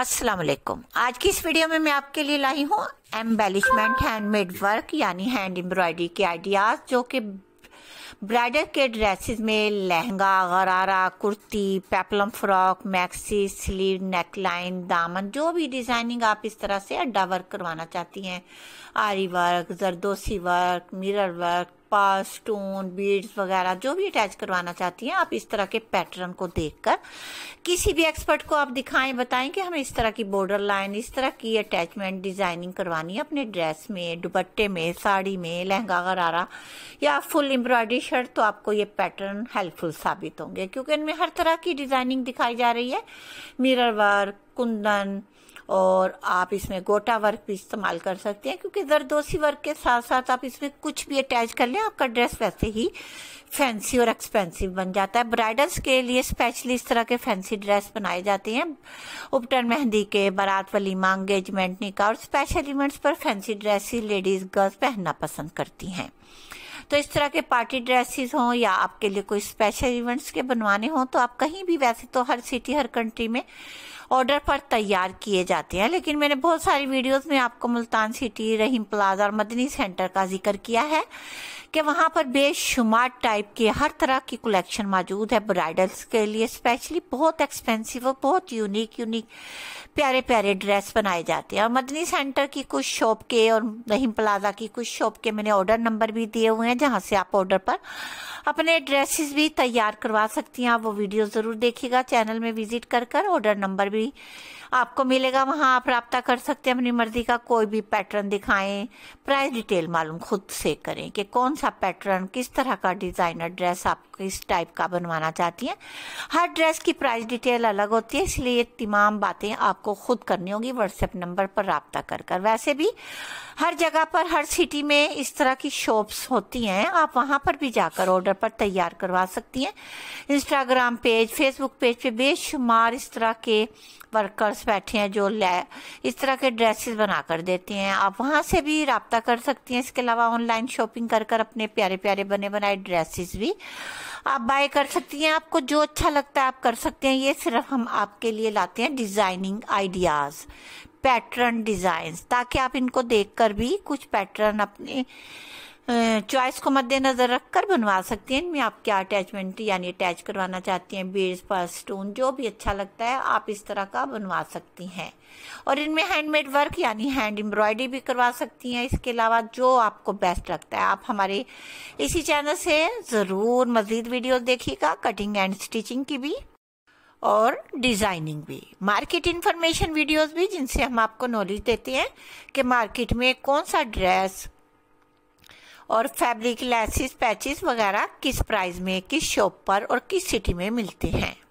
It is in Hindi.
अस्सलाम वालेकुम आज की इस वीडियो में मैं आपके लिए लाई हूँ एम्बेलिशमेंट हैंडमेड वर्क यानी हैंड एम्ब्रॉयडरी के आइडियाज़ जो कि ब्राइडल के ड्रेसेस में lehenga gharara kurti peplum frock maxi sleeve neckline दामन जो भी डिज़ाइनिंग आप इस तरह से अड्डा वर्क करवाना चाहती हैं aari work zardozi work mirror work पास स्टोन बीड्स वगैरह जो भी अटैच करवाना चाहती हैं आप इस तरह के पैटर्न को देखकर किसी भी एक्सपर्ट को आप दिखाएं बताएं कि हमें इस तरह की बॉर्डर लाइन इस तरह की अटैचमेंट डिजाइनिंग करवानी है अपने ड्रेस में दुपट्टे में साड़ी में लहंगा गरारा या फुल एम्ब्रॉयडरी शर्ट तो आपको ये पैटर्न हेल्पफुल साबित होंगे क्योंकि इनमें हर तरह की डिजाइनिंग दिखाई जा रही है मिरर वर्क कुंदन और आप इसमें गोटा वर्क भी इस्तेमाल कर सकते हैं क्योंकि जरदोसी वर्क के साथ साथ आप इसमें कुछ भी अटैच कर लें आपका ड्रेस वैसे ही फैंसी और एक्सपेंसिव बन जाता है ब्राइडल्स के लिए स्पेशली इस तरह के फैंसी ड्रेस बनाए जाते हैं उपटन मेहंदी के बारात वलीमा मांगेजमेंट निका और स्पेशल इवेंट्स पर फैंसी ड्रेस ही लेडीज गर्ल्स पहनना पसंद करती हैं तो इस तरह के पार्टी ड्रेसेस हों या आपके लिए कोई स्पेशल इवेंट्स के बनवाने हों तो आप कहीं भी वैसे तो हर सिटी हर कंट्री में ऑर्डर पर तैयार किए जाते हैं लेकिन मैंने बहुत सारी वीडियोस में आपको मुल्तान सिटी रहीम प्लाजा और मदनी सेंटर का जिक्र किया है कि वहां पर बेशुमार टाइप के हर तरह की कलेक्शन मौजूद है ब्राइडल्स के लिए स्पेशली बहुत एक्सपेंसिव और बहुत यूनिक यूनिक प्यारे प्यारे ड्रेस बनाए जाते हैं और मदनी सेंटर की कुछ शॉप के और रहीम प्लाजा की कुछ शॉप के मैंने ऑर्डर नंबर भी दिए हुए हैं जहां से आप ऑर्डर पर अपने ड्रेसेस भी तैयार करवा सकती हैं आप वो वीडियो ज़रूर देखिएगा चैनल में विजिट कर कर ऑर्डर नंबर भी आपको मिलेगा वहां आप रब्ता कर सकते हैं अपनी मर्जी का कोई भी पैटर्न दिखाएं प्राइस डिटेल मालूम खुद से करें कि कौन सा पैटर्न किस तरह का डिज़ाइनर ड्रेस आप किस टाइप का बनवाना चाहती हैं हर ड्रेस की प्राइस डिटेल अलग होती है इसलिए ये तमाम बातें आपको खुद करनी होगी व्हाट्सएप नंबर पर रबता कर कर वैसे भी हर जगह पर हर सिटी में इस तरह की शॉप्स होती हैं आप वहाँ पर भी जाकर ऑर्डर पर तैयार करवा सकती हैं इंस्टाग्राम पेज फेसबुक पेज पे बेशुमार इस तरह के वर्कर्स बैठे हैं जो इस तरह के ड्रेसेस बना कर देते हैं आप वहाँ से भी रबता कर सकती हैं इसके अलावा ऑनलाइन शॉपिंग कर कर अपने प्यारे प्यारे बने बनाए ड्रेसेस भी आप बाय कर सकती हैं आपको जो अच्छा लगता है आप कर सकते हैं ये सिर्फ हम आपके लिए लाते हैं डिजाइनिंग आइडियाज पैटर्न डिजाइन ताकि आप इनको देख भी कुछ पैटर्न अपने चॉइस को मद्देनज़र रख कर बनवा सकती हैं इनमें आप क्या अटैचमेंट यानी अटैच करवाना चाहती हैं बेस पर स्टोन जो भी अच्छा लगता है आप इस तरह का बनवा सकती हैं और इनमें हैंडमेड वर्क यानी हैंड एम्ब्रॉयडरी भी करवा सकती हैं इसके अलावा जो आपको बेस्ट लगता है आप हमारे इसी चैनल से ज़रूर मज़ीद वीडियो देखिएगा कटिंग एंड स्टिचिंग की भी और डिज़ाइनिंग भी मार्केट इंफॉर्मेशन वीडियोस भी जिनसे हम आपको नॉलेज देते हैं कि मार्केट में कौन सा ड्रेस और फैब्रिक लैसेस पैचेस वगैरह किस प्राइस में किस शॉप पर और किस सिटी में मिलते हैं